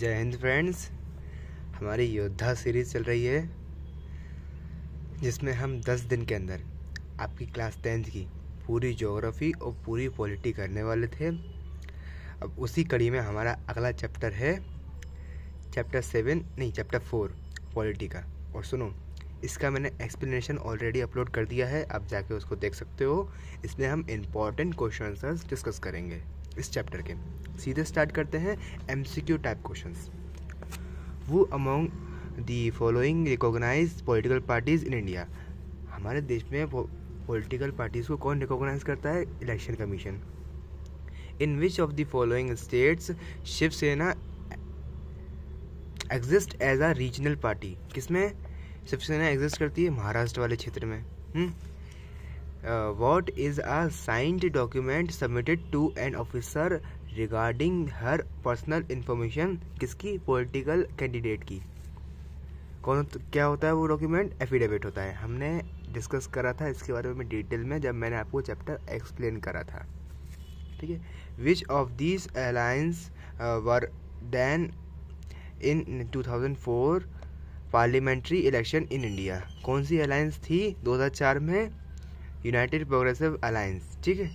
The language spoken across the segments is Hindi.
जय हिंद फ्रेंड्स हमारी योद्धा सीरीज़ चल रही है जिसमें हम दस दिन के अंदर आपकी क्लास टेंथ की पूरी जोग्राफ़ी और पूरी पॉलिटी करने वाले थे अब उसी कड़ी में हमारा अगला चैप्टर है चैप्टर सेवन नहीं चैप्टर फोर पॉलिटी का और सुनो इसका मैंने एक्सप्लेनेशन ऑलरेडी अपलोड कर दिया है आप जाके उसको देख सकते हो इसमें हम इम्पॉर्टेंट क्वेश्चन डिस्कस करेंगे इस चैप्टर के सीधे स्टार्ट करते हैं एम टाइप क्वेश्चन वो among the following recognise political parties in India हमारे देश में पॉलिटिकल पार्टीज़ को कौन रिकॉग्नाइज करता है Election Commission in which of the following states Shiv Sena exist as a regional party किसमें शिवसेना एग्जिस्ट करती है महाराष्ट्र वाले क्षेत्र में हुँ? Hmm? What is a signed document submitted to an officer regarding her personal information किसकी पॉलिटिकल कैंडिडेट की कौन तो, क्या होता है वो डॉक्यूमेंट एफिडेविट होता है हमने डिस्कस करा था इसके बारे में डिटेल में जब मैंने आपको चैप्टर एक्सप्लेन करा था ठीक है which of this airlines were then in 2004 parliamentary election in India कौन सी एयरलाइंस थी 2004 में यूनाइटेड प्रोग्रेसिव अलायंस ठीक है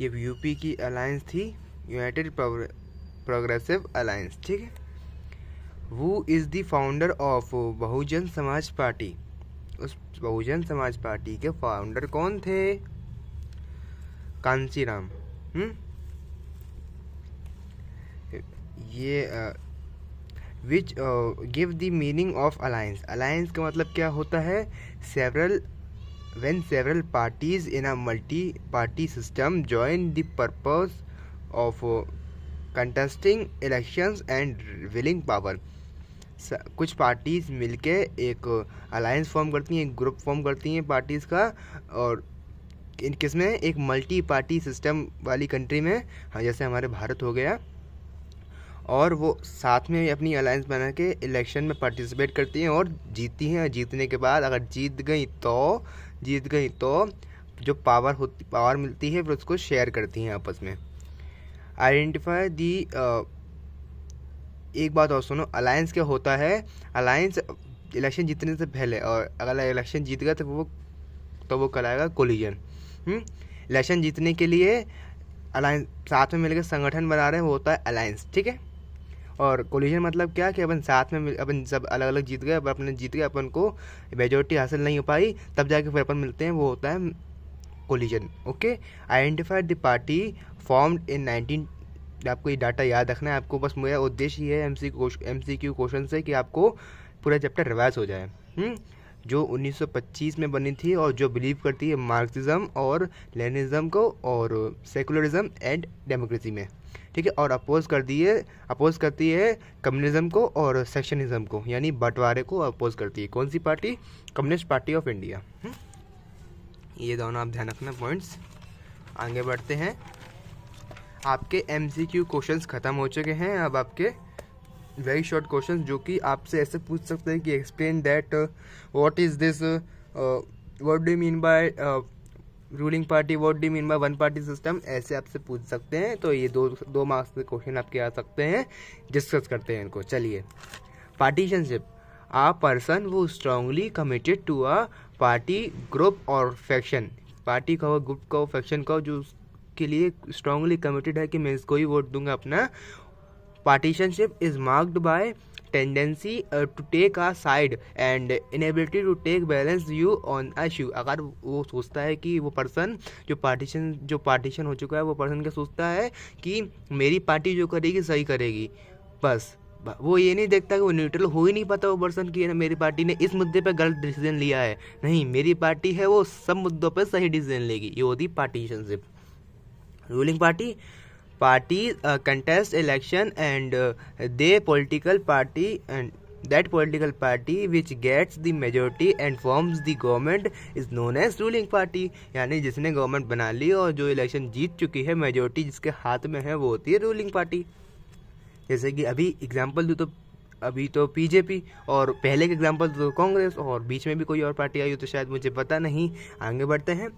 ये यूपी की अलायंस थी यूनाइटेड प्रोग्रेसिव अलायंस ठीक है who is the founder of Bahujan Samaj party उस बहुजन समाज पार्टी के फाउंडर कौन थे कांसीराम हम्म? ये uh, which give the meaning of alliance alliance का मतलब क्या होता है several when several parties in a multi party system join the purpose of contesting contesting and wielding power कुछ पार्टीज़ मिलके एक अलायंस uh, फॉर्म करती हैं एक ग्रुप फॉर्म करती हैं पार्टीज़ का और इन किस में एक मल्टी पार्टी सिस्टम वाली कंट्री में हाँ जैसे हमारे भारत हो गया और वो साथ में अपनी अलायंस बना के इलेक्शन में पार्टिसिपेट करती हैं और जीतती हैं जीतने के बाद अगर जीत गई तो जीत गई तो जो पावर होती पावर मिलती है फिर उसको शेयर करती हैं आपस में आइडेंटिफाई दी uh, एक बात और सुनो अलायंस क्या होता है अलायंस इलेक्शन जीतने से पहले और अगर इलेक्शन जीत गया तो वो तो वो कराएगा कोलिजन इलेक्शन जीतने के लिए अलायंस साथ में मिलकर संगठन बना रहे हैं वो होता है अलायंस ठीक है और कोलिजन मतलब क्या कि अपन साथ में अपन सब अलग अलग जीत गए अब अपने जीत गए अपन को मेजोरिटी हासिल नहीं हो पाई तब जाके फिर अपन मिलते हैं वो होता है coalition okay identified the party form in nineteen आपको ये डाटा याद रखना है आपको बस मेरा उद्देश्य ये है M C M C Q question से कि आपको पूरा चैप्टर रिवाइज हो जाए हुँ? हम्म? जो 1925 में बनी थी और जो बिलीव करती है मार्क्सिज्म और लेनिज्म को और सेकुलरिज्म एंड डेमोक्रेसी में ठीक है और अपोज कर दी है अपोज करती है कम्युनिज्म को और सेक्शनिज्म को यानी बंटवारे को अपोज करती है कौन सी party communist party of India ये दोनों आप ध्यान रखना पॉइंट्स आगे बढ़ते हैं आपके एम सी क्यू क्वेश्चन ख़त्म हो चुके हैं अब आपके वेरी शॉर्ट क्वेश्चन जो कि आपसे ऐसे पूछ सकते हैं कि explain that what is this what do mean by ruling party what do mean by one party system ऐसे आपसे पूछ सकते हैं तो ये दो दो मार्क्स के क्वेश्चन आपके आ सकते हैं डिस्कस करते हैं इनको चलिए partisanship a person who strongly committed to a party group और फैक्शन पार्टी का हो ग्रुप का हो फैक्शन का हो जो उसके लिए स्ट्रांगली कमिटेड है कि मैं इसको ही वोट दूंगा अपना partisanship is marked by tendency to take a side and inability to take balance view on issue अगर वो सोचता है कि वो पर्सन जो पार्टीशन जो पार्टीशन हो चुका है वो पर्सन क्या सोचता है कि मेरी पार्टी जो करेगी सही करेगी बस वो ये नहीं देखता कि वो न्यूट्रल हो ही नहीं पाता वो पर्सन कि मेरी पार्टी ने इस मुद्दे पर गलत डिसीजन लिया है नहीं मेरी पार्टी है वो सब मुद्दों पर सही डिसीजन लेगी ये होती partisanship ruling party parties uh, contest election and uh, they political party and that political party which gets the majority and forms the government is known as ruling party यानी जिसने गवर्नमेंट बना ली और जो इलेक्शन जीत चुकी है मेजोरिटी जिसके हाथ में है वो होती है रूलिंग पार्टी जैसे कि अभी एग्जांपल दूँ तो अभी तो बीजेपी और पहले के एग्जाम्पल तो कांग्रेस और बीच में भी कोई और पार्टी आई हो तो शायद मुझे पता नहीं आगे बढ़ते हैं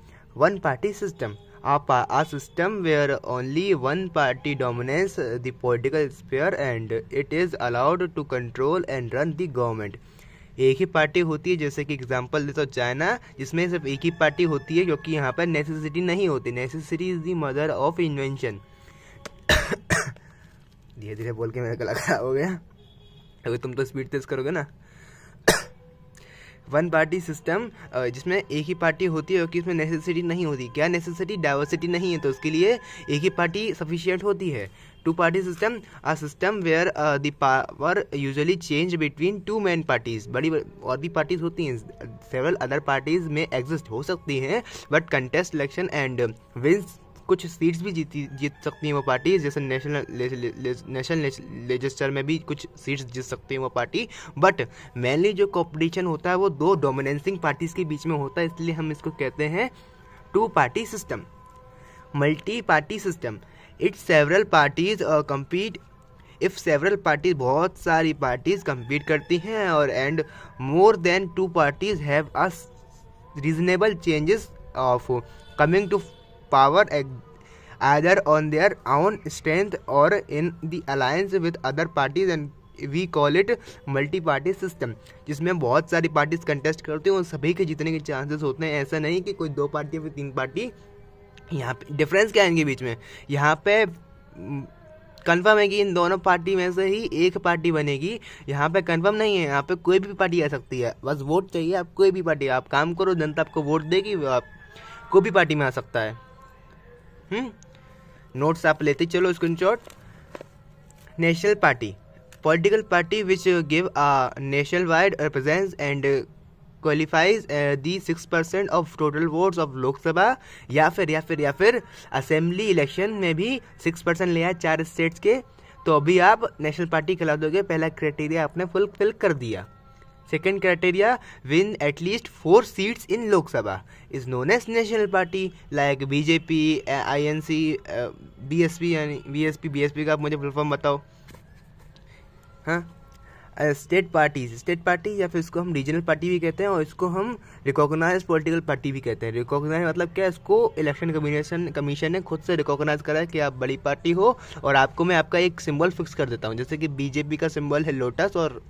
one party system a, a system where only one party dominates the political sphere and it is allowed to control and run the government एक ही पार्टी होती है जैसे कि एग्जांपल देता हूँ चाइना जिसमें सिर्फ एक ही पार्टी होती है क्योंकि यहाँ पर नेसेसिटी नहीं होती necessity is the mother of invention धीरे धीरे बोल के मेरा गला खराब हो गया अगर तुम तो स्पीड तेज करोगे ना वन पार्टी सिस्टम जिसमें एक ही पार्टी होती है और कि उसमें नेसेसिटी नहीं होती क्या नेसेसिटी डाइवर्सिटी नहीं है तो उसके लिए एक ही पार्टी सफिशियंट होती है two party system a system where the power usually change between two main parties बड़ी और भी पार्टीज होती हैं सेवरल अदर पार्टीज में एग्जिस्ट हो सकती हैं but contest election and wins कुछ सीट्स भी जीती जीत सकती हैं वो पार्टी जैसे नेशनल नेशनल लेजिस्टर में भी कुछ सीट्स जीत सकती हैं वो पार्टी बट मेनली जो कॉम्पिटिशन होता है वो दो डोमिनेंसिंग पार्टीज के बीच में होता है इसलिए हम इसको कहते हैं two party system multi party system it's several parties compete if several parties बहुत सारी पार्टीज कम्पीट करती हैं और and more than two parties have a reasonable changes of coming to power either on their own strength or in the alliance with other parties and we call it multi party system जिसमें बहुत सारी पार्टीज कंटेस्ट करते हैं और सभी के जीतने के चांसेस होते हैं ऐसा नहीं कि कोई दो पार्टी या फिर तीन पार्टी यहाँ पे डिफरेंस क्या है इनके बीच में यहाँ पे कंफर्म हम्म, है कि इन दोनों पार्टी में से ही एक पार्टी बनेगी यहाँ पे कंफर्म नहीं है यहाँ पे कोई भी पार्टी आ सकती है बस वोट चाहिए आप कोई भी पार्टी आप काम करो जनता आपको वोट देगी आप कोई भी पार्टी में आ सकता है नोट्स हम्म? आप लेते चलो screenshot national party party which give give national wide represent and qualifies the six percent of total votes of Lok Sabha या फिर या फिर या फिर असेंबली इलेक्शन में भी सिक्स परसेंट लिया चार स्टेट्स के तो अभी आप नेशनल पार्टी खिला दोगे पहला क्राइटेरिया आपने फुलफिल कर दिया win at least four seats in Lok Sabha is known as national party like BJP I N C B S P यानी B B S P S P का आप मुझे फुल बताओ हाँ स्टेट पार्टीज स्टेट पार्टी या फिर इसको हम रीजनल पार्टी भी कहते हैं और इसको हम रिकॉग्नाइज पॉलिटिकल पार्टी भी कहते हैं रिकॉग्नाइज मतलब क्या इसको इलेक्शन कमीशन कमीशन ने खुद से रिकॉग्नाइज करा है कि आप बड़ी पार्टी हो और आपको मैं आपका एक सिंबल फिक्स कर देता हूँ जैसे कि बीजेपी का सिंबल है लोटस और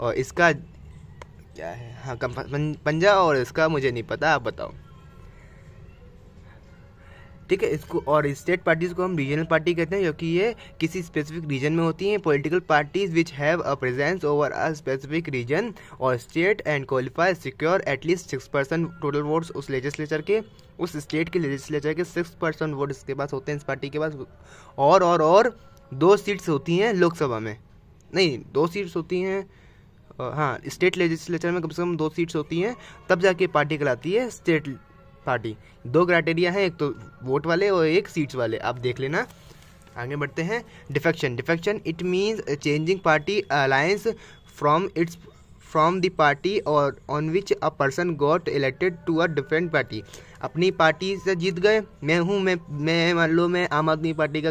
और इसका क्या है हाँ कम पंजा और इसका मुझे नहीं पता आप बताओ ठीक है इसको और स्टेट पार्टीज़ को हम रीजनल पार्टी कहते हैं क्योंकि ये किसी स्पेसिफिक रीजन में होती हैं political parties which have a presence over a specific region or state and qualify secure at least six percent total votes उस लेजिस्लेचर के उस स्टेट के लेजिस्लेचर के सिक्स परसेंट वोट इसके पास होते हैं इस पार्टी के पास और और और दो सीट्स होती हैं लोकसभा में नहीं दो सीट्स होती हैं हाँ स्टेट लेजिस्लेचर में कम से कम दो सीट्स होती हैं तब जाके पार्टी कहलाती है स्टेट पार्टी दो क्राइटेरिया हैं एक तो वोट वाले और एक सीट्स वाले आप देख लेना आगे बढ़ते हैं defection defection it means changing party alliance from its from the party or on which a person got elected to a different party अपनी पार्टी से जीत गए मैं हूँ मैं मैं मान लो मैं आम आदमी पार्टी का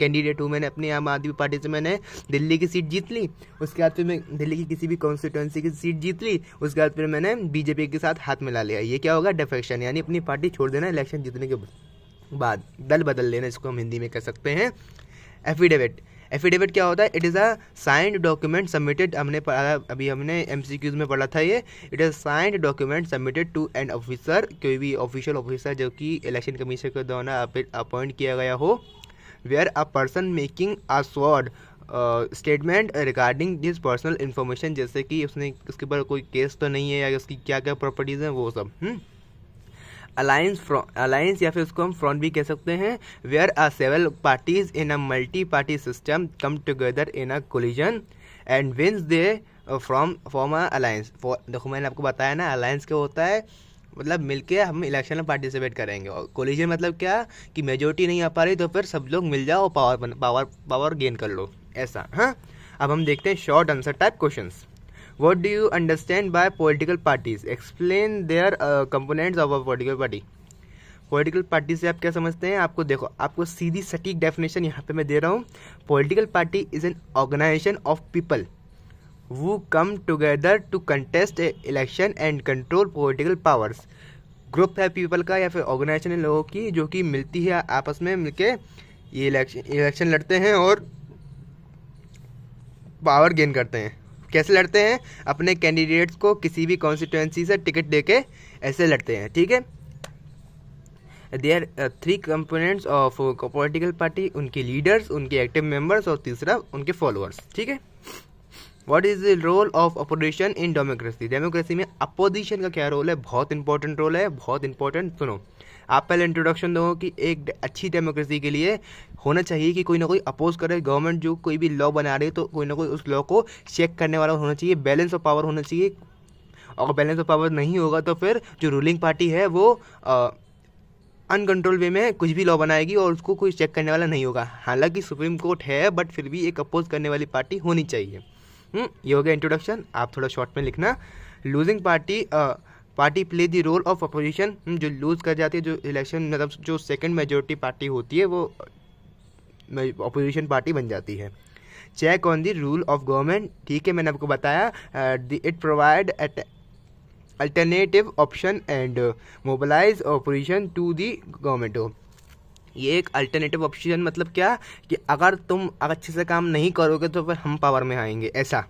कैंडिडेट हूँ मैंने अपनी आम आदमी पार्टी से मैंने दिल्ली की सीट जीत ली उसके बाद फिर मैं दिल्ली की किसी भी कॉन्स्टिट्यूंसी की सीट जीत ली उसके बाद फिर मैंने बीजेपी के साथ हाथ मिला लिया ये क्या होगा डेफेक्शन यानी अपनी पार्टी छोड़ देना इलेक्शन जीतने के बाद दल बदल लेना इसको हम हिंदी में कह सकते हैं एफिडेविट एफिडेविट क्या होता है it is a signed document submitted हमने पढ़ा अभी हमने एम में पढ़ा था ये it is signed document submitted to an officer कोई भी ऑफिशियल ऑफिसर जो कि इलेक्शन कमीशन के द्वारा अपॉइंट किया गया हो where a person making a sword statement regarding this personal information जैसे कि उसने उसके ऊपर कोई केस तो नहीं है या उसकी क्या क्या प्रॉपर्टीज़ हैं वो सब अलायंस हम्म? अलायंस या फिर उसको हम फ्रॉन्ट भी कह सकते हैं where are several parties in a multi party system come together in a coalition and wins they from form alliance देखो मैंने आपको बताया ना अलायंस क्या होता है मतलब मिलके हम इलेक्शन में पार्टिसिपेट करेंगे और कोलिजन मतलब क्या कि मेजोरिटी नहीं आ पा रही तो फिर सब लोग मिल जाओ और पावर बन पावर पावर गेन कर लो ऐसा हाँ अब हम देखते हैं short answer type question what do you understand by political parties explain their component of a political party political party से आप क्या समझते हैं आपको देखो आपको सीधी सटीक डेफिनेशन यहाँ पे मैं दे रहा हूँ political party is an organisation of people who come together to contest election and control political powers group है पीपल का या फिर ऑर्गेनाइजेशन है लोगों की जो कि मिलती है आपस में मिलके ये इलेक्शन इलेक्शन लड़ते हैं और पावर गेन करते हैं कैसे लड़ते हैं अपने कैंडिडेट्स को किसी भी कॉन्स्टिट्यूंसी से टिकट दे के ऐसे लड़ते हैं ठीक है they are three components of political party उनके लीडर्स उनके एक्टिव मेंबर्स और तीसरा उनके फॉलोअर्स ठीक है what is the role of opposition in democracy democracy में अपोजिशन का क्या रोल है बहुत इंपॉर्टेंट रोल है बहुत इंपॉर्टेंट सुनो आप पहले इंट्रोडक्शन दो कि एक अच्छी डेमोक्रेसी के लिए होना चाहिए कि कोई ना कोई अपोज करे गवर्नमेंट जो कोई भी लॉ बना रही है तो कोई ना कोई उस लॉ को चेक करने वाला होना चाहिए बैलेंस ऑफ पावर होना चाहिए और बैलेंस ऑफ पावर नहीं होगा तो फिर जो रूलिंग पार्टी है वो अनकंट्रोल वे में कुछ भी लॉ बनाएगी और उसको कोई चेक करने वाला नहीं होगा हालांकि सुप्रीम कोर्ट है बट फिर भी एक अपोज करने वाली पार्टी होनी चाहिए हम्म, ये हो गया इंट्रोडक्शन आप थोड़ा शॉर्ट में लिखना losing party party play the role of opposition जो लूज़ कर जाती है जो इलेक्शन मतलब जो सेकेंड मेजोरिटी पार्टी होती है वो अपोजिशन पार्टी बन जाती है check on the rule of government ठीक है मैंने आपको बताया it provide alternative option and mobilise opposition to the government ये एक अल्टरनेटिव ऑप्शन मतलब क्या कि अगर तुम अच्छे से काम नहीं करोगे तो फिर हम पावर में आएंगे ऐसा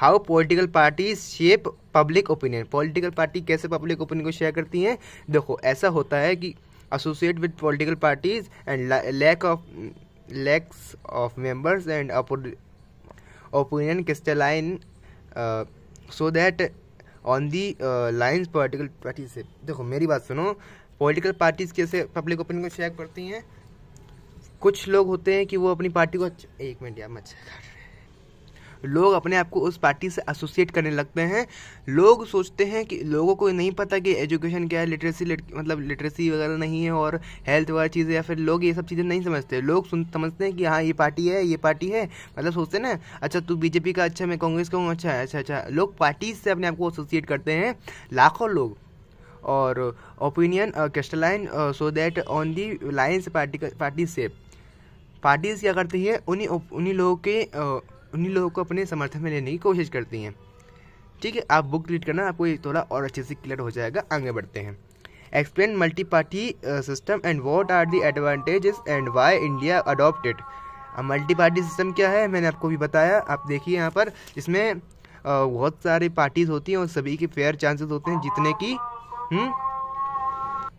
how political party shape public opinion political party कैसे पब्लिक ओपिनियन को शेयर करती हैं देखो ऐसा होता है कि associate with political parties and lack of lacks of members and opinion crystalline so that on the lines political party से देखो मेरी बात सुनो पॉलिटिकल पार्टीज कैसे पब्लिक ओपिनियन को शेयर करती हैं कुछ लोग होते हैं कि वो अपनी पार्टी को एक मिनट यार मच्छर लोग अपने आप को उस पार्टी से एसोसिएट करने लगते हैं लोग सोचते हैं कि लोगों को नहीं पता कि एजुकेशन क्या है लिटरेसी मतलब लिटरेसी वगैरह नहीं है और हेल्थ वगैरह चीज़ें या फिर लोग ये सब चीज़ें नहीं समझते लोग सुन समझते हैं कि हाँ ये पार्टी है ये पार्टी है मतलब सोचते हैं ना अच्छा तू बीजेपी का अच्छा मैं कांग्रेस का हूँ अच्छा अच्छा अच्छा लोग पार्टीज से अपने आप को एसोसिएट करते हैं लाखों लोग और opinion crystalline so that on the lines party party से पार्टीज क्या करती है उन्हीं उन्हीं लोगों के uh, उन्हीं लोगों को अपने समर्थन में लेने की कोशिश करती हैं ठीक है आप बुक रीड करना आपको ये थोड़ा और अच्छे से क्लियर हो जाएगा आगे बढ़ते हैं explain multi party system and what are the advantages and why India adopted अब मल्टी पार्टी सिस्टम क्या है मैंने आपको भी बताया आप देखिए यहाँ पर इसमें uh, बहुत सारी पार्टीज होती हैं और सभी के फेयर चांसेस होते हैं जीतने की हम्म,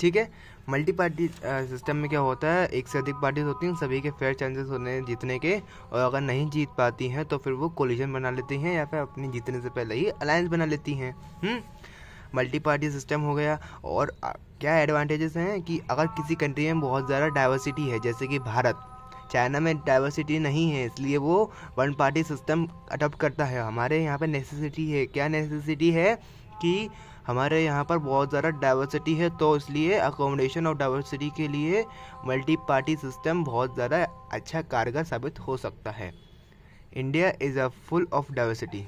ठीक है मल्टी पार्टी सिस्टम में क्या होता है एक से अधिक पार्टीज होती हैं सभी के फेयर चांसेस होने जीतने के और अगर नहीं जीत पाती हैं तो फिर वो कोलिजन बना लेती हैं या फिर अपनी जीतने से पहले ही अलायंस बना लेती हैं मल्टी पार्टी सिस्टम हो गया और क्या एडवांटेजेस हैं कि अगर किसी कंट्री में बहुत ज़्यादा डाइवर्सिटी है जैसे कि भारत चाइना में डाइवर्सिटी नहीं है इसलिए वो वन पार्टी सिस्टम अडोप्ट करता है हमारे यहाँ पर नेसेसिटी है क्या नेसेसिटी है कि हमारे यहाँ पर बहुत ज़्यादा डाइवर्सिटी है तो इसलिए अकोमोडेशन और डाइवर्सिटी के लिए मल्टी पार्टी सिस्टम बहुत ज़्यादा अच्छा कारगर साबित हो सकता है India is a full of diversity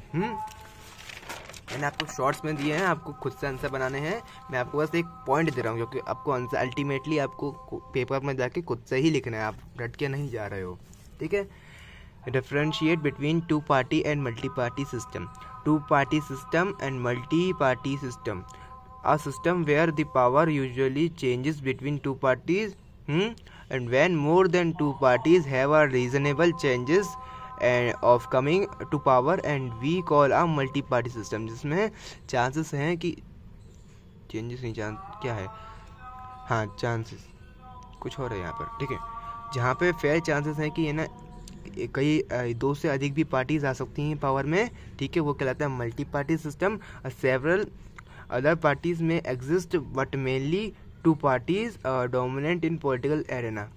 मैंने आपको शॉर्ट्स में दिए हैं आपको खुद से आंसर बनाने हैं मैं आपको बस एक पॉइंट दे रहा हूँ क्योंकि आपको आंसर अल्टीमेटली आपको पेपर में जाके खुद से ही लिखना है आप डट के नहीं जा रहे हो ठीक है differentiate between two party and multi party system two party system and multi party system a system where the power usually changes between two parties and when more than two parties have are reasonable changes and of coming to power and we call a multi party system जिसमें चांसेस हैं कि चेंजेस नहीं चांस क्या है हाँ चांसेस कुछ हो रहा है यहाँ पर ठीक है जहाँ पे फेयर चांसेस हैं कि ये ना कई दो से अधिक भी पार्टीज आ सकती हैं पावर में ठीक है वो कहलाता है multi party system several other parties में exist but mainly two parties dominant in political arena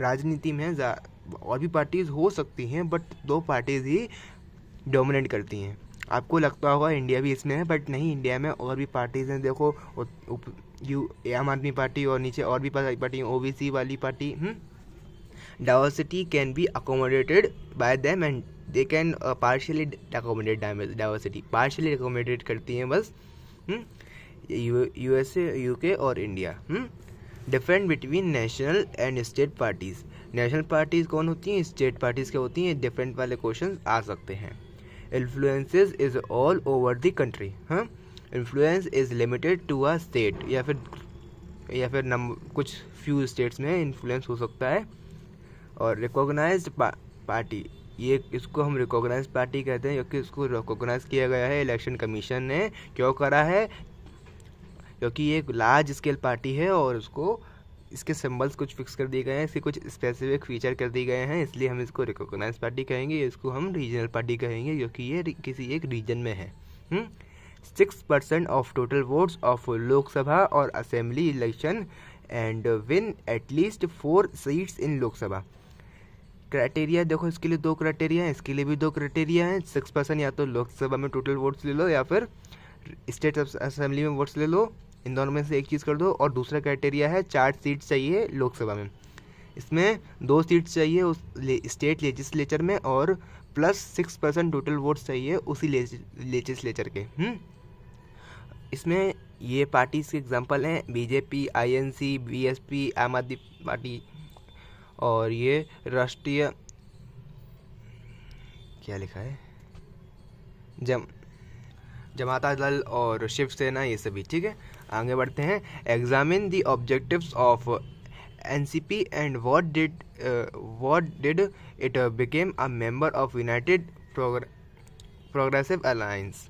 राजनीति में और भी पार्टीज हो सकती हैं बट दो पार्टीज ही डोमिनेट करती हैं आपको लगता होगा इंडिया भी इसमें है बट नहीं इंडिया में और भी पार्टीज हैं देखो यू आम आदमी पार्टी और नीचे और भी पार्टी ओ वाली पार्टी हुँ? हम्म? diversity can be accommodated by them and they can partially accommodate diversity partially accommodate करती हैं बस हम्म, U S A U K और India different between national and state parties national parties कौन होती हैं स्टेट पार्टीज़ क्या होती हैं डिफरेंट वाले क्वेश्चन आ सकते हैं influences is all over the country हाँ influence is limited to a state या फिर या फिर नम कुछ फ्यू स्टेट्स में इन्फ्लुएंस हो सकता है और रिकॉग्नाइज पा, पार्टी ये इसको हम रिकॉग्नाइज पार्टी कहते हैं क्योंकि इसको रिकॉग्नाइज किया गया है इलेक्शन कमीशन ने क्यों करा है क्योंकि ये एक लार्ज स्केल पार्टी है और उसको इसके सिंबल्स कुछ फिक्स कर दिए गए हैं इसके कुछ स्पेसिफिक फीचर कर दिए गए हैं इसलिए हम इसको रिकॉग्नाइज पार्टी कहेंगे इसको हम रीजनल पार्टी कहेंगे क्योंकि ये किसी एक रीजन में है six percent of total votes of Lok Sabha और assembly election and win at least four seats in Lok Sabha criteria देखो इसके लिए दो क्राइटेरिया है इसके लिए भी दो क्राइटेरिया है सिक्स परसेंट या तो लोकसभा में टोटल वोट्स ले लो या फिर स्टेट असेंबली में वोट्स ले लो इन दोनों में से एक चीज़ कर दो और दूसरा क्राइटेरिया है चार सीट चाहिए लोकसभा में इसमें दो सीट चाहिए उस ले, स्टेट लेजिस्लेचर में और plus six percent total votes चाहिए उसी लेजिस्लेचर के हम्म? इसमें ये पार्टीज के एग्जांपल हैं बीजेपी आईएनसी बीएसपी आम आदमी पार्टी और ये राष्ट्रीय क्या लिखा है जम जमाता दल और शिवसेना ये सभी ठीक है आगे बढ़ते हैं examine the objectives of N C P and what did what did it became a member of United Progressive Alliance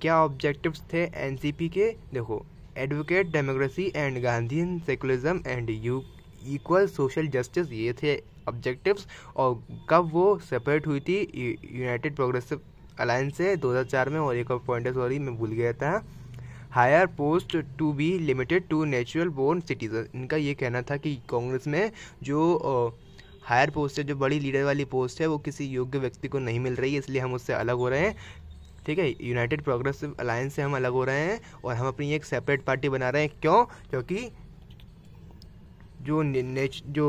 क्या ऑब्जेक्टिव्स थे एन सी पी के देखो advocate democracy and Gandhian secularism and you equal social justice ये थे ऑब्जेक्टिव्स और कब वो सेपरेट हुई थी यूनाइटेड प्रोग्रेसिव अलायंस से 2004 में और एक और पॉइंट है सॉरी मैं भूल गया था higher post to be limited to natural born citizen इनका ये कहना था कि कांग्रेस में जो हायर पोस्ट है जो बड़ी लीडर वाली पोस्ट है वो किसी योग्य व्यक्ति को नहीं मिल रही है इसलिए हम उससे अलग हो रहे हैं ठीक है यूनाइटेड प्रोग्रेसिव अलायंस से हम अलग हो रहे हैं और हम अपनी एक सेपरेट पार्टी बना रहे हैं क्यों क्योंकि जो नेच जो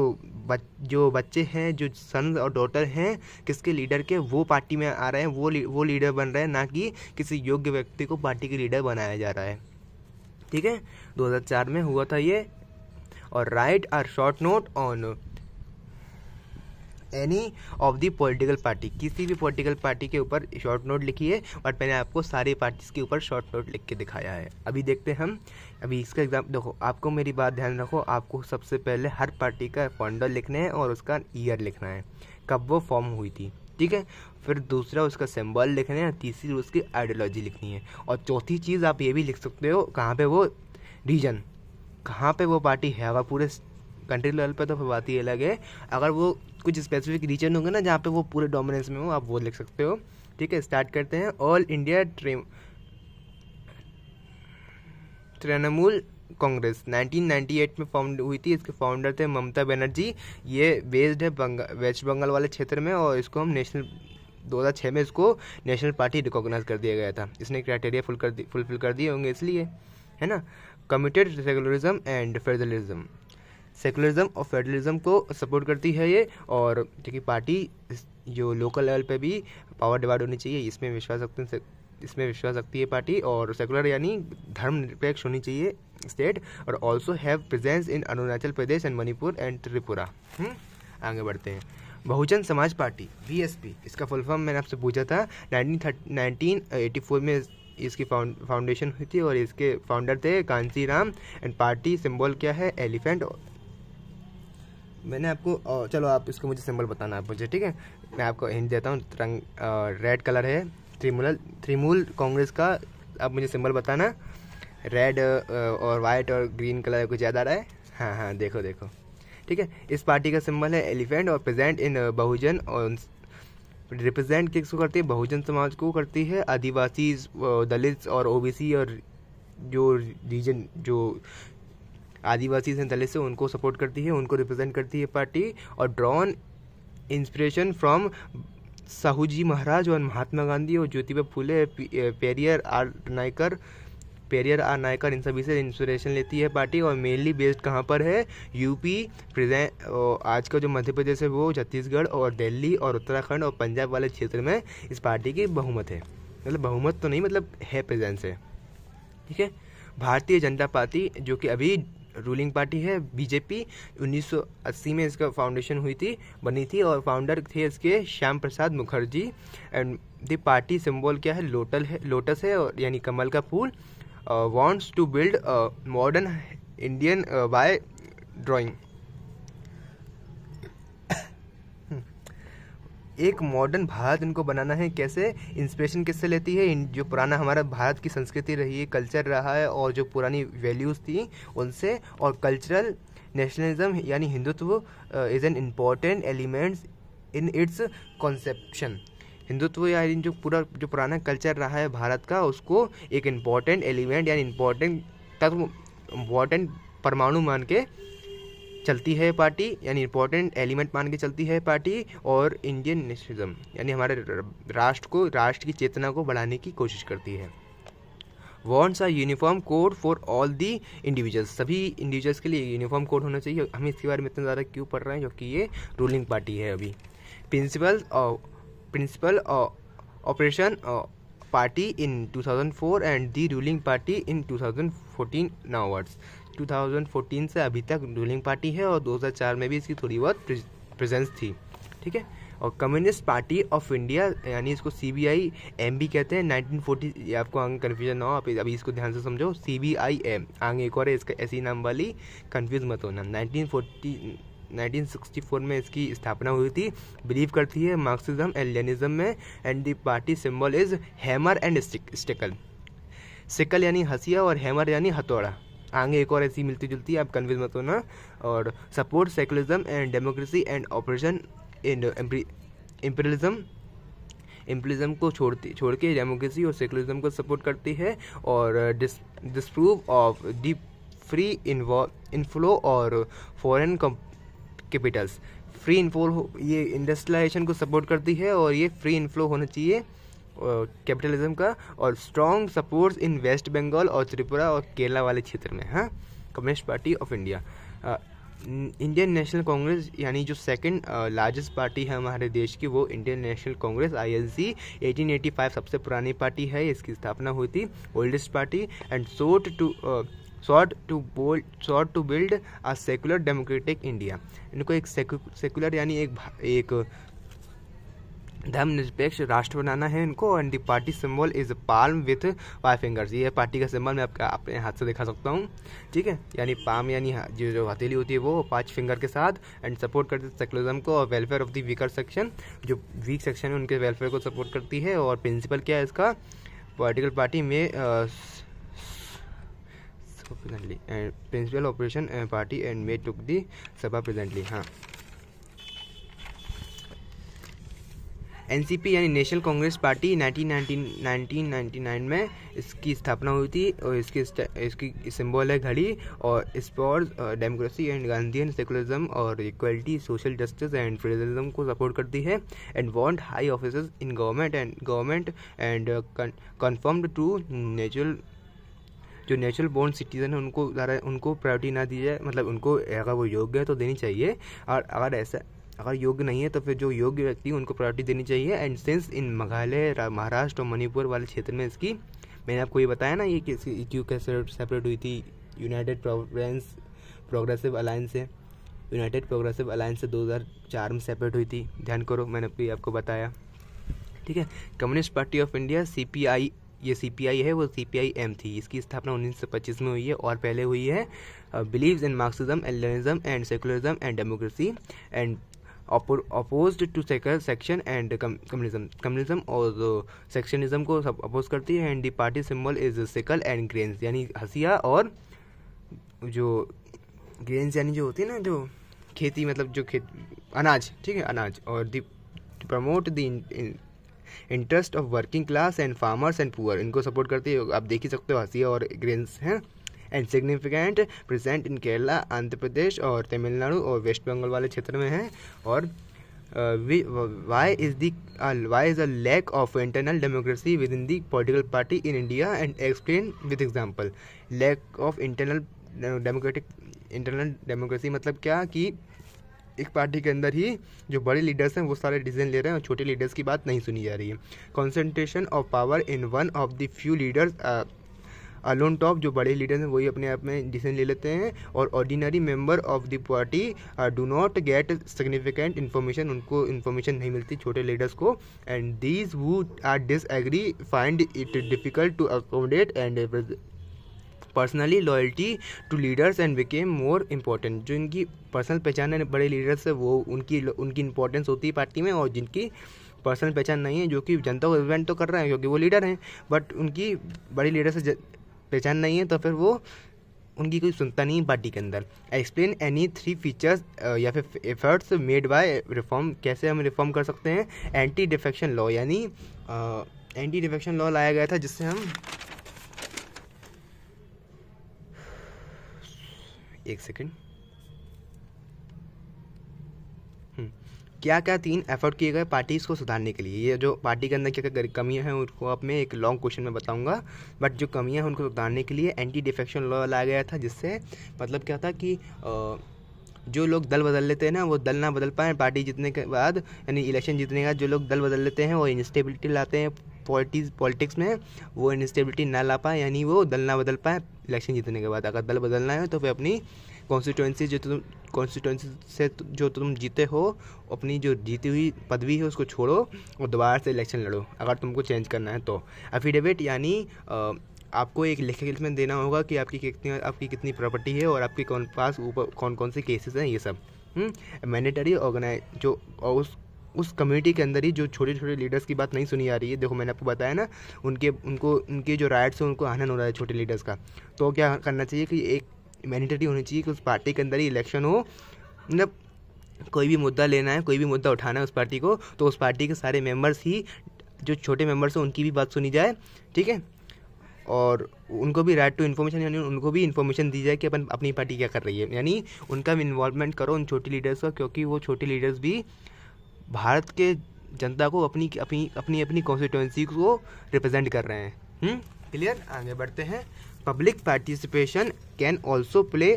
बच, जो बच्चे हैं जो सन और डॉटर हैं किसके लीडर के वो पार्टी में आ रहे हैं वो वो लीडर बन रहे हैं ना कि किसी योग्य व्यक्ति को पार्टी के लीडर बनाया जा रहा है ठीक है 2004 में हुआ था ये और write a short note on any of the political party किसी भी पॉलिटिकल पार्टी के ऊपर शॉर्ट नोट लिखी है बट मैंने आपको सारी पार्टीज के ऊपर शॉर्ट नोट लिख के दिखाया है अभी देखते हैं हम अभी इसका एग्जाम्पल देखो आपको मेरी बात ध्यान रखो आपको सबसे पहले हर पार्टी का फाउंडर लिखना है और उसका ईयर लिखना है कब वो फॉर्म हुई थी ठीक है फिर दूसरा उसका सिंबल लिखना है तीसरी उसकी आइडियोलॉजी लिखनी है और चौथी चीज़ आप ये भी लिख सकते हो कहाँ पे वो रीजन कहाँ पे वो पार्टी है अगर पूरे कंट्री लेवल पे तो फिर बात ही अलग है अगर वो कुछ स्पेसिफिक रीजन होंगे ना जहाँ पे वो पूरे डोमिनेंस में हो आप वो लिख सकते हो ठीक है स्टार्ट करते हैं ऑल इंडिया ट्रेम तृणमूल कांग्रेस 1998 में फाउंड हुई थी इसके फाउंडर थे ममता बनर्जी ये बेस्ड है बंगा वेस्ट बंगाल वाले क्षेत्र में और इसको हम नेशनल 2006 में इसको नेशनल पार्टी रिकॉग्नाइज कर दिया गया था इसने क्राइटेरिया फुल कर फुलफिल कर दिए होंगे इसलिए है ना committed secularism and federalism secularism और फेडरलिज्म को सपोर्ट करती है ये और क्योंकि पार्टी जो लोकल लेवल पे भी पावर डिवाइड होनी चाहिए इसमें विश्वास रखते हैं इसमें विश्वास रखती है पार्टी और सेकुलर यानी धर्म निरपेक्ष होनी चाहिए स्टेट और also have presence in Arunachal Pradesh and Manipur and Tripura आगे बढ़ते हैं बहुजन समाज पार्टी बी इसका फुल फॉर्म मैंने आपसे पूछा था नाइनटीन थर्ट में इसकी फाउंडेशन हुई थी और इसके फाउंडर थे Kanshi Ram and party symbol क्या है एलिफेंट मैंने आपको चलो आप इसको मुझे सिंबल बताना आप मुझे ठीक है मैं आपको हिंट देता हूँ रंग रेड कलर है त्रिमूल त्रिमूल कांग्रेस का आप मुझे सिंबल बताना रेड और वाइट और ग्रीन कलर कुछ ज़्यादा रहा है हाँ हाँ देखो देखो ठीक है इस पार्टी का सिंबल है एलिफेंट और प्रेजेंट इन बहुजन और रिप्रेजेंट किसको करती है बहुजन समाज को करती है आदिवासी दलित और ओबीसी और जो रीजन जो आदिवासी से से उनको सपोर्ट करती है उनको रिप्रेजेंट करती है पार्टी और drawn inspiration from Sahu ji Maharaj और महात्मा गांधी और ज्योतिबा फूले पेरियर आर नायकर पेरियर आर नायकर इन सभी से इंस्पिरेशन लेती है पार्टी और मेनली बेस्ड कहाँ पर है यूपी प्रेजेंट आज का जो मध्य प्रदेश है वो छत्तीसगढ़ और दिल्ली और उत्तराखंड और पंजाब वाले क्षेत्र में इस पार्टी की बहुमत है मतलब बहुमत तो नहीं मतलब है प्रेजेंस है ठीक है भारतीय जनता पार्टी जो कि अभी रूलिंग पार्टी है बीजेपी 1980 में इसका फाउंडेशन हुई थी बनी थी और फाउंडर थे इसके Shyama Prasad Mukherjee and the party symbol क्या है लोटल है लोटस है और यानी कमल का फूल wants to build modern Indian by drawing एक मॉडर्न भारत इनको बनाना है कैसे इंस्पिरेशन किससे लेती है जो पुराना हमारा भारत की संस्कृति रही है कल्चर रहा है और जो पुरानी वैल्यूज़ थी उनसे और कल्चरल नेशनलिज्म यानी Hindutva is an important elements in its conception Hindutva या जो पूरा जो पुराना कल्चर रहा है भारत का उसको एक इम्पॉर्टेंट एलिमेंट यानी इम्पॉर्टेंट तत्व इम्पॉर्टेंट परमाणु मान के चलती है पार्टी यानी इंपॉर्टेंट एलिमेंट मान के चलती है पार्टी और इंडियन नेशनलिज्म यानी हमारे राष्ट्र को राष्ट्र की चेतना को बढ़ाने की कोशिश करती है wants are uniform code for all the individuals सभी इंडिविजुअल्स के लिए यूनिफॉर्म कोड होना चाहिए हम इसके बारे में इतना ज़्यादा क्यों पढ़ रहे हैं क्योंकि ये रूलिंग पार्टी है अभी principal principal opposition party in 2004 and the ruling party in 2014 onwards 2014 से अभी तक रूलिंग पार्टी है और 2004 में भी इसकी थोड़ी बहुत प्रेजेंस थी ठीक है और कम्युनिस्ट पार्टी ऑफ इंडिया यानी इसको सी बी आई एम भी कहते हैं नाइनटीन फोर्टी आपको आगे कन्फ्यूजन ना हो आप अभी इसको ध्यान से समझो सी बी आई एम आगे एक और है इसका ऐसी नाम वाली कन्फ्यूज मत होना नाइनटीन फोर्टी में इसकी स्थापना हुई थी बिलीव करती है मार्क्सिज्म एंड लेनिज्म में and the party symbol is hammer and sickle sickle यानी हसिया और हैमर यानी हथौड़ा आगे एक और ऐसी मिलती जुलती आप कन्विज मत होना और support secularism and democracy and opposition in imperialism imperialism को छोड़ती छोड़ के डेमोक्रेसी और सेकुलरिज्म को सपोर्ट करती है और disapprove of the free inflow और फॉरेन कैपिटल्स फ्री इनफ्लो ये इंडस्ट्रियलाइजेशन को सपोर्ट करती है और ये फ्री इनफ्लो होना चाहिए कैपिटलिज्म का और strong supports in West Bengal और त्रिपुरा और केरला वाले क्षेत्र में हाँ Communist party of India Indian National Congress यानी जो सेकंड लार्जेस्ट पार्टी है हमारे देश की वो इंडियन नेशनल कांग्रेस आईएनसी 1885 सबसे पुरानी पार्टी है इसकी स्थापना हुई थी oldest party and sought to sought to bold sought to build a secular democratic India इनको एक सेकुलर यानी एक एक धर्मनिरपेक्ष राष्ट्र बनाना है इनको and the party symbol is palm with five fingers ये पार्टी का सिंबल मैं आपका अपने हाथ से दिखा सकता हूँ ठीक है यानी पाम यानी जो जो हथेली होती है वो पांच फिंगर के साथ एंड सपोर्ट करती है सेकुलरिज्म को और welfare of the weaker section जो वीक सेक्शन है उनके वेलफेयर को सपोर्ट करती है और प्रिंसिपल क्या है इसका पोलिटिकल पार्टी में प्रिंसिपल ऑपरेशन पार्टी एंड मे टुक दी सभा प्रेजेंटली हाँ एनसीपी यानी नेशनल कांग्रेस पार्टी 1919 1999 में इसकी स्थापना हुई थी और इसकी इसकी सिंबल है घड़ी और supports democracy and Gandhian secularism और equality social justice and federalism को सपोर्ट करती है and want high office in government and government and confirmed to natural जो नेचुरल बोर्न सिटीजन है उनको ज़्यादा उनको प्रायोरिटी ना दी जाए मतलब उनको अगर वो योग्य है तो देनी चाहिए और अगर ऐसा अगर योग्य नहीं है तो फिर जो योग्य व्यक्ति उनको प्रायोरिटी देनी चाहिए and since in Meghalaya Maharashtra और मणिपुर वाले क्षेत्र में इसकी मैंने आपको ये बताया ना ये किसी क्यों कैसे सेपरेट हुई थी यूनाइटेड प्रोग्रेस प्रोग्रेसिव अलायंस से यूनाइटेड प्रोग्रेसिव अलायंस से 2004 में सेपरेट हुई थी ध्यान करो मैंने भी आपको बताया ठीक है Communist party of India C ये सी है वो सी थी इसकी स्थापना 1925 में हुई है और पहले हुई है believes in Marxism Leninism and secularism and democracy and oppose to section and communism communism और सेक्शनिज्म को सब अपोज करती है and the party symbol is sickle and grains यानी हसिया और जो ग्रेन्स यानी जो होती है ना जो खेती मतलब जो खेत अनाज ठीक है अनाज और the promote the interest of working class and farmers and poor इनको सपोर्ट करती है आप देख ही सकते हो हसिया और ग्रेन्स हैं and significant present in Kerala Andhra Pradesh और तमिलनाडु और वेस्ट बंगाल वाले क्षेत्र में है और why is the why is the lack of internal democracy within the political party in India and explain with example lack of internal democratic internal democracy मतलब क्या कि एक पार्टी के अंदर ही जो बड़े लीडर्स हैं वो सारे डिसीजन ले रहे हैं और छोटे लीडर्स की बात नहीं सुनी जा रही है concentration of power in one of the few leaders alone top जो बड़े लीडर हैं वही अपने आप में डिसीजन ले लेते हैं और ordinary member of the party do not get significant information उनको इन्फॉर्मेशन नहीं मिलती छोटे लीडर्स को एंड दीज वो are agree find it difficult to accommodate and personally loyalty to leaders and became more important जो इनकी पर्सनल पहचान है बड़े लीडर्स है वो उनकी उनकी इंपॉर्टेंस होती है पार्टी में और जिनकी पर्सनल पहचान नहीं है जो कि जनता को रिप्रेजेंट तो कर रहे हैं क्योंकि वो लीडर हैं बट उनकी बड़े लीडर से पहचान नहीं है तो फिर वो उनकी कोई सुनता नहीं पार्टी के अंदर एक्सप्लेन एनी थ्री फीचर्स या फिर एफर्ट्स मेड बाय रिफॉर्म कैसे हम रिफॉर्म कर सकते हैं एंटी डिफेक्शन लॉ यानी एंटी डिफेक्शन लॉ लाया गया था जिससे हम एक सेकेंड क्या क्या तीन एफर्ट किए गए पार्टीज़ को सुधारने के लिए ये जो पार्टी के अंदर क्या क्या कमियां हैं उनको अब मैं एक लॉन्ग क्वेश्चन में बताऊंगा बट जो कमियां हैं उनको सुधारने के लिए एंटी डिफेक्शन लॉ लाया गया था जिससे मतलब क्या था कि आ, जो लोग दल बदल लेते हैं ना वो दल ना बदल पाए पार्टी जीतने के बाद यानी इलेक्शन जीतने के बाद जो लोग दल बदल लेते हैं वो इंस्टेबिलिटी लाते हैं पॉलिटिक्स पॉलिटिक्स में वो इंस्टेबिलिटी ना ला पाए यानी वो दल ना बदल पाए इलेक्शन जीतने के बाद अगर दल बदलना है तो फिर अपनी कॉन्स्टिट्यूंसी जो तुम कॉन्स्टिट्यूंसी से जो तुम जीते हो अपनी जो जीती हुई पदवी है उसको छोड़ो और दोबारा से इलेक्शन लड़ो अगर तुमको चेंज करना है तो एफिडेविट यानी आपको एक लिखे में देना होगा कि आपकी कितनी आपकी कितनी प्रॉपर्टी है और आपके कौन पास ऊपर कौन कौन से केसेस हैं ये सब मैंडेटरी हम्म, ऑर्गेनाइज जो उस उस कम्युनिटी के अंदर ही जो छोटे छोटे लीडर्स की बात नहीं सुनी आ रही है देखो मैंने आपको बताया ना उनके उनको उनके जो राइट्स हैं उनको आनंद हो रहा है छोटे लीडर्स का तो क्या करना चाहिए कि एक मैंडेटरी होनी चाहिए कि उस पार्टी के अंदर ही इलेक्शन हो मतलब कोई भी मुद्दा लेना है कोई भी मुद्दा उठाना है उस पार्टी को तो उस पार्टी के सारे मेंबर्स ही जो छोटे मेंबर्स हैं उनकी भी बात सुनी जाए ठीक है और उनको भी राइट टू इन्फॉर्मेशन यानी उनको भी इन्फॉर्मेशन दी जाए कि अपन अपनी पार्टी क्या कर रही है यानी उनका भी इन्वॉल्वमेंट करो उन छोटे लीडर्स का क्योंकि वो छोटे लीडर्स भी भारत के जनता को अपनी अपनी अपनी अपनी कॉन्स्टिट्यूंसी को रिप्रेजेंट कर रहे हैं क्लियर हम्म? आगे बढ़ते हैं public participation can also play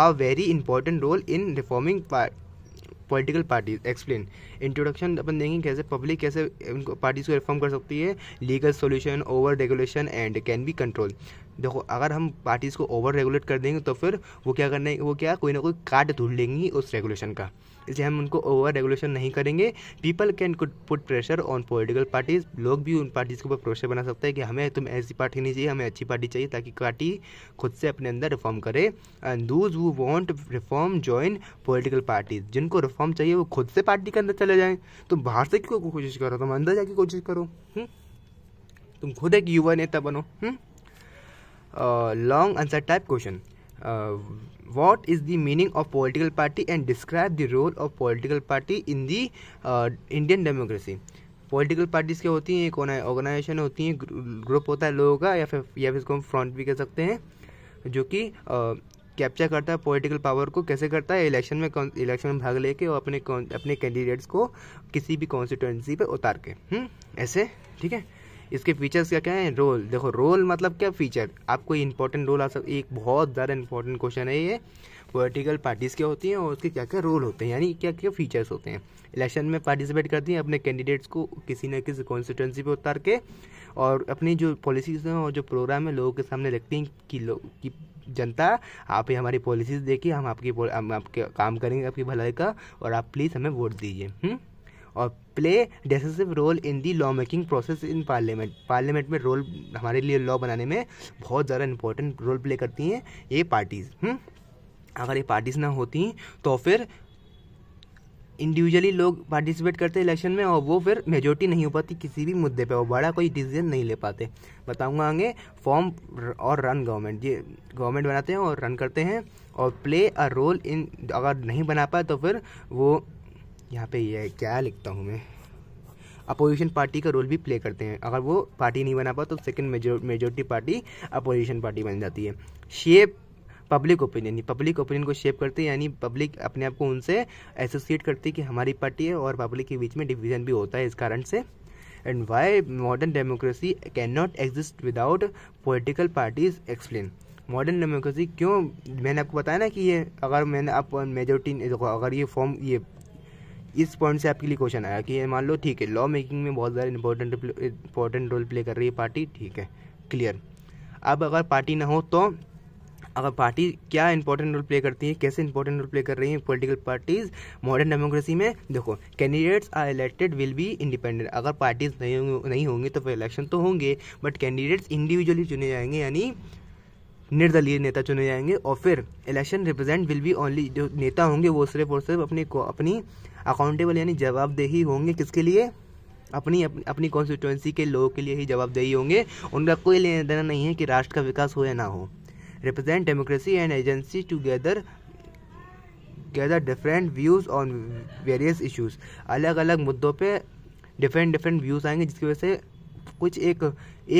a very important role in reforming political political parties explain introduction अपन देंगे कैसे पब्लिक कैसे उनको पार्टीज को रिफॉर्म कर सकती है legal solution over regulation and can be control देखो अगर हम पार्टीज़ को ओवर रेगुलेट कर देंगे तो फिर वो क्या करने वो क्या कोई ना कोई कार्ड ढूंढ लेंगी उस रेगुलेशन का इसलिए हम उनको ओवर रेगुलेशन नहीं करेंगे people can could put pressure on political parties लोग भी उन पार्टीज़ के ऊपर प्रेशर बना सकते हैं कि हमें तुम ऐसी पार्टी नहीं चाहिए हमें अच्छी पार्टी चाहिए ताकि पार्टी खुद से अपने अंदर रिफॉर्म करे and those who want reform join political parties जिनको रिफॉर्म चाहिए वो खुद से पार्टी के अंदर चले जाएँ तुम बाहर से क्यों कोशिश करो तुम अंदर जाके कोशिश करो तुम खुद एक युवा नेता बनो long answer type question Uh, what is the meaning of political party and describe the role of political party in the uh, indian democracy political parties क्या होती हैं एक ऑर्गेनाइजेशन होती हैं ग्रुप होता है लोगों का या फिर या फिर इसको हम फ्रंट भी कह सकते हैं जो कि कैप्चर uh, करता है पॉलिटिकल पावर को कैसे करता है इलेक्शन में इलेक्शन में भाग लेके और अपने अपने कैंडिडेट्स को किसी भी कॉन्स्टिट्यूंसी पे उतार के हुँ? हम्म, ऐसे ठीक है इसके फीचर्स क्या क्या हैं रोल देखो रोल मतलब क्या फीचर आपको इंपॉर्टेंट रोल आ सकता एक बहुत ज़्यादा इंपॉर्टेंट क्वेश्चन है ये पोलिटिकल पार्टीज़ क्या होती हैं और उसके क्या क्या रोल होते हैं यानी क्या क्या फीचर्स होते हैं इलेक्शन में पार्टिसिपेट करती हैं अपने कैंडिडेट्स को किसी न किसी कॉन्स्टिट्यूंसी पर उतार के और अपनी जो पॉलिसीज़ हैं और जो प्रोग्राम है लोगों के सामने रखती हैं कि लोग कि जनता आप ही हमारी पॉलिसीज़ देखिए हम आपकी हम आपके काम करेंगे आपकी भलाई का और आप प्लीज़ हमें वोट दीजिए हम्म? और play decisive role in the law making process in parliament parliament में रोल हमारे लिए लॉ बनाने में बहुत ज़्यादा इंपॉर्टेंट रोल प्ले करती हैं ये पार्टीज़ हम्म? अगर ये पार्टीज़ ना होती तो फिर इंडिविजुअली लोग पार्टिसिपेट करते हैं इलेक्शन में और वो फिर मेजोरिटी नहीं हो पाती किसी भी मुद्दे पे वो बड़ा कोई डिसीजन नहीं ले पाते बताऊंगा आगे फॉर्म और रन गवर्नमेंट ये गवर्नमेंट बनाते हैं और रन करते हैं और प्ले अ रोल इन अगर नहीं बना पाए तो फिर वो यहाँ पे ये क्या लिखता हूँ मैं अपोजिशन पार्टी का रोल भी प्ले करते हैं अगर वो पार्टी नहीं बना पा तो second majority party opposition party बन जाती है shape public opinion public opinion को शेप करते हैं यानी पब्लिक अपने आप को उनसे एसोसिएट करती है कि हमारी पार्टी है और पब्लिक के बीच में डिवीजन भी होता है इस कारण से and why modern democracy can not exist without political parties explain modern democracy क्यों मैंने आपको बताया ना कि ये अगर मैंने आप मेजोरिटी अगर ये फॉर्म ये इस पॉइंट से आपके लिए क्वेश्चन आया कि मान लो ठीक है लॉ मेकिंग में बहुत ज़्यादा इंपॉर्टेंट इंपॉर्टेंट रोल प्ले कर रही है पार्टी ठीक है क्लियर अब अगर पार्टी ना हो तो अगर पार्टी क्या इंपॉर्टेंट रोल प्ले करती है कैसे इंपॉर्टेंट रोल प्ले कर रही है पॉलिटिकल पार्टीज मॉडर्न डेमोक्रेसी में देखो candidates are elected will be independent अगर पार्टीज नहीं नहीं होंगे तो फिर इलेक्शन तो होंगे बट कैंडिडेट्स इंडिविजुअली चुने जाएंगे यानी निर्दलीय नेता चुने जाएंगे और फिर election represent will be only जो नेता होंगे वो सिर्फ और सिर्फ अपने को अपनी अकाउंटेबल यानी जवाबदेही होंगे किसके लिए अपनी अपनी कॉन्स्टिट्यूंसी के लोगों के लिए ही जवाबदेही होंगे उनका कोई लेना देना नहीं है कि राष्ट्र का विकास हो या ना हो represent democracy and agency together gather different views on various issues अलग अलग मुद्दों पे डिफरेंट डिफरेंट व्यूज़ आएंगे जिसकी वजह से कुछ एक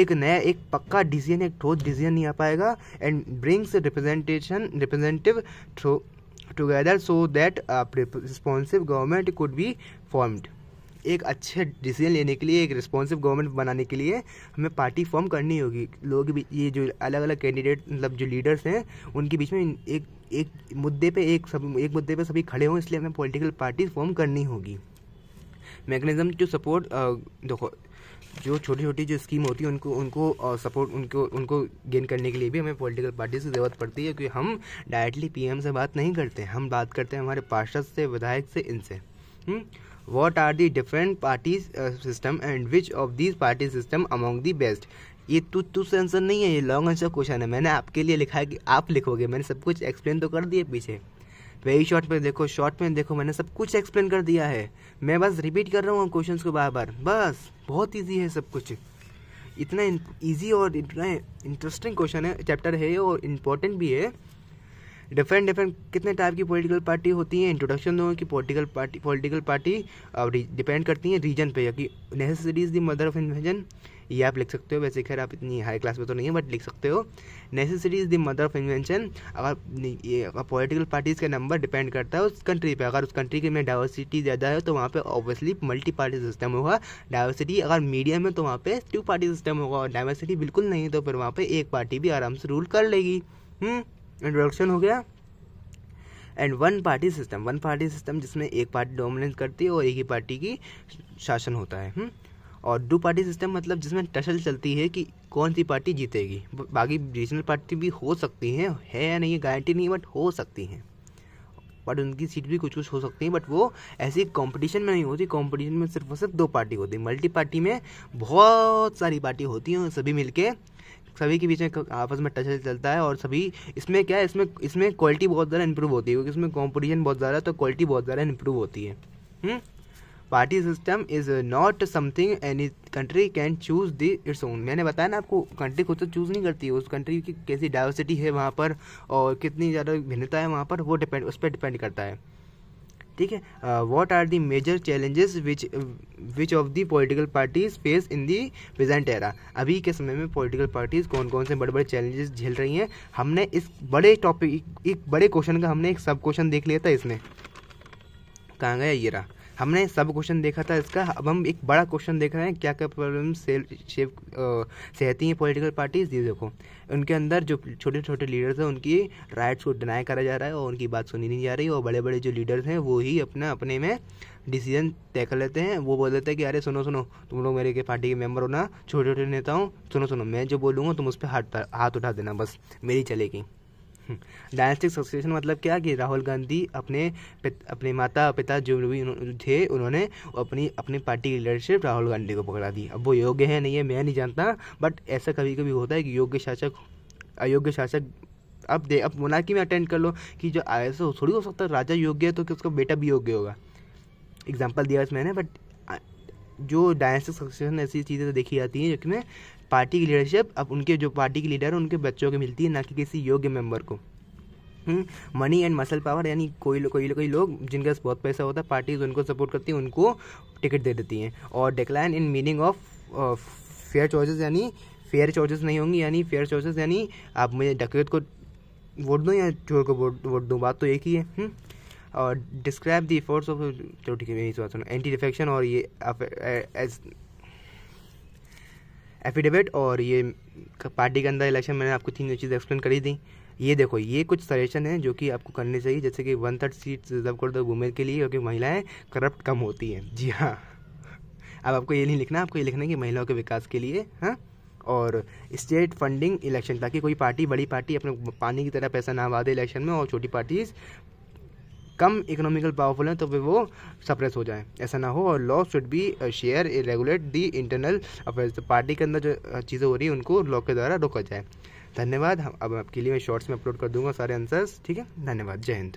एक नया एक पक्का डिसीजन एक ठोस डिसीजन नहीं आ पाएगा and brings representation representative together so that responsive government could be formed एक अच्छे डिसीजन लेने के लिए एक रिस्पॉन्सिव गवर्नमेंट बनाने के लिए हमें पार्टी फॉर्म करनी होगी लोग भी ये जो अलग अलग कैंडिडेट मतलब जो लीडर्स हैं उनके बीच में एक एक मुद्दे पे एक सब एक मुद्दे पे सभी खड़े हों इसलिए हमें पॉलिटिकल पार्टी फॉर्म करनी होगी मैकेनिज्म टू सपोर्ट देखो जो छोटी छोटी जो स्कीम होती है उनको उनको सपोर्ट उनको उनको गेन करने के लिए भी हमें पॉलिटिकल पार्टी से ज़रूरत पड़ती है क्योंकि हम डायरेक्टली पीएम से बात नहीं करते हम बात करते हैं हमारे पार्षद से विधायक से इनसे what are the different party system and which of these party system among the best ये तुझ से आंसर नहीं है ये लॉन्ग आंसर क्वेश्चन है मैंने आपके लिए लिखा है कि आप लिखोगे मैंने सब कुछ एक्सप्लेन तो कर दिया पीछे वही शॉर्ट में देखो शॉर्ट में देखो मैंने सब कुछ एक्सप्लेन कर दिया है मैं बस रिपीट कर रहा हूँ क्वेश्चन को बार बार बस बहुत ईजी है सब कुछ इतना ईजी और इतना इंटरेस्टिंग क्वेश्चन है चैप्टर है और इम्पोर्टेंट भी है डिफरेंट डिफरेंट कितने टाइप की पॉलिटिकल पार्टी होती है इंट्रोडक्शन दो कि political party political party depend करती है रीजन पे कि necessity is the mother of invasion ये आप लिख सकते हो वैसे खैर आप इतनी हाई क्लास में तो नहीं है बट लिख सकते हो necessary is the mother of invention अगर ये पॉलिटिकल पार्टीज़ का नंबर डिपेंड करता है उस कंट्री पर अगर उस कंट्री के में डाइवर्सिटी ज़्यादा है तो वहाँ पर ऑब्वियसली मल्टी पार्टी सिस्टम होगा डाइवर्सिटी अगर मीडियम में तो वहाँ पर टू पार्टी सिस्टम होगा और डाइवर्सिटी बिल्कुल नहीं है तो फिर वहाँ पर एक पार्टी भी आराम से रूल कर लेगी इंट्रोडक्शन हम्म, हो गया and one party system one party system जिसमें एक पार्टी डोमिनेंस करती है और एक ही पार्टी की शासन होता है हुँ? हम्म, और डू पार्टी सिस्टम मतलब जिसमें टसल चलती है कि कौन सी पार्टी जीतेगी बाकी रीजनल पार्टी भी हो सकती हैं है या नहीं गारंटी नहीं बट हो सकती हैं बट उनकी सीट भी कुछ कुछ हो सकती है बट वो ऐसी कंपटीशन में नहीं होती कंपटीशन में सिर्फ और सिर्फ दो पार्टी होती है मल्टी पार्टी में बहुत सारी पार्टी होती हैं सभी मिलके सभी के बीच में आपस में टच चलता है और सभी इसमें क्या है इसमें इसमें क्वालिटी बहुत ज़्यादा इंप्रूव होती है क्योंकि इसमें कॉम्पिटिशन बहुत ज़्यादा है तो क्वालिटी बहुत ज़्यादा इंप्रूव होती है हुँ? Hmm? Party system is not something any country can choose the its own मैंने बताया ना आपको कंट्री खुद तो चूज़ नहीं करती है उस कंट्री की कैसी डाइवर्सिटी है वहाँ पर और कितनी ज़्यादा भिन्नता है वहाँ पर वो डिपेंड उस पर डिपेंड करता है ठीक है what are the major challenges which which of the political parties face in the present era अभी के समय में पोलिटिकल पार्टीज कौन कौन से बड़े बड़े चैलेंजेस झेल रही हैं हमने इस बड़े टॉपिक एक बड़े क्वेश्चन का हमने एक सब क्वेश्चन देख लिया था इसमें कहाँ गया ये रहा हमने सब क्वेश्चन देखा था इसका अब हम एक बड़ा क्वेश्चन देख रहे हैं क्या क्या प्रॉब्लम शेव सहती हैं पॉलिटिकल पार्टीज ये देखो उनके अंदर जो छोटे छोटे लीडर्स हैं उनकी राइट्स को डिनाई करा जा रहा है और उनकी बात सुनी नहीं जा रही और बड़े बड़े जो लीडर्स हैं वो ही अपना अपने में डिसीजन तय कर लेते हैं वो बोल देते हैं कि अरे सुनो सुनो तुम लोग मेरे के पार्टी के मेंबर हो ना छोटे छोटे नेताओं सुनो सुनो मैं जो बोलूँगा तुम उस पर हाथ हाथ उठा देना बस मेरी चलेगी डायनेस्टिक सक्सेशन मतलब क्या कि राहुल गांधी अपने अपने माता पिता जो भी थे उन्होंने अपनी अपनी पार्टी की लीडरशिप राहुल गांधी को पकड़ा दी अब वो योग्य है नहीं है मैं नहीं जानता बट ऐसा कभी कभी होता है कि योग्य शासक अयोग्य शासक अब दे अब मोनार्की में अटेंड कर लो कि जो ऐसा थोड़ी हो सकता है राजा योग्य है तो कि उसका बेटा भी योग्य होगा एग्जाम्पल दिया मैंने बट जो डायनेस्टिक सक्सेशन ऐसी चीज़ें तो देखी जाती हैं जिसमें पार्टी की लीडरशिप अब उनके जो पार्टी के लीडर हैं उनके बच्चों को मिलती है ना कि किसी योग्य मेंबर को मनी एंड मसल पावर यानी कोई लो, कोई लो, कोई लोग जिनके पास बहुत पैसा होता है पार्टीज उनको सपोर्ट करती है उनको टिकट दे देती हैं और decline in meaning of fair choices यानी फेयर चॉइसेस नहीं होंगी यानी फेयर चॉइसेस यानी आप मुझे डकैत को वोट दूँ या चोर को वोट वोट दूँ बात तो एक ही है हुँ? हम्म, और डिस्क्राइब द एफर्ट्स ऑफ चलो ठीक है यही बात सुनो एंटी डिफेक्शन और ये एफिडेविट और ये पार्टी के अंदर इलेक्शन मैंने आपको तीन चीज़ें एक्सप्लेन करी दी ये देखो ये कुछ सजेशन है जो कि आपको करने चाहिए जैसे कि वन थर्ड सीट रिजर्व कर दो वुमेन के लिए क्योंकि महिलाएं करप्ट कम होती हैं जी हाँ अब आपको ये नहीं लिखना आपको ये लिखना है कि महिलाओं के विकास के लिए हाँ और स्टेट फंडिंग इलेक्शन ताकि कोई पार्टी बड़ी पार्टी अपने पानी की तरह पैसा ना दे इलेक्शन में और छोटी पार्टीज कम इकोनॉमिकल पावरफुल हैं तो फिर वो सप्रेस हो जाए ऐसा ना हो और law should be share regulate the internal affairs party के अंदर जो uh, चीज़ें हो रही है उनको लॉ के द्वारा रोका जाए धन्यवाद अब आपके लिए मैं शॉर्ट्स में अपलोड कर दूंगा सारे आंसर्स ठीक है धन्यवाद जय हिंद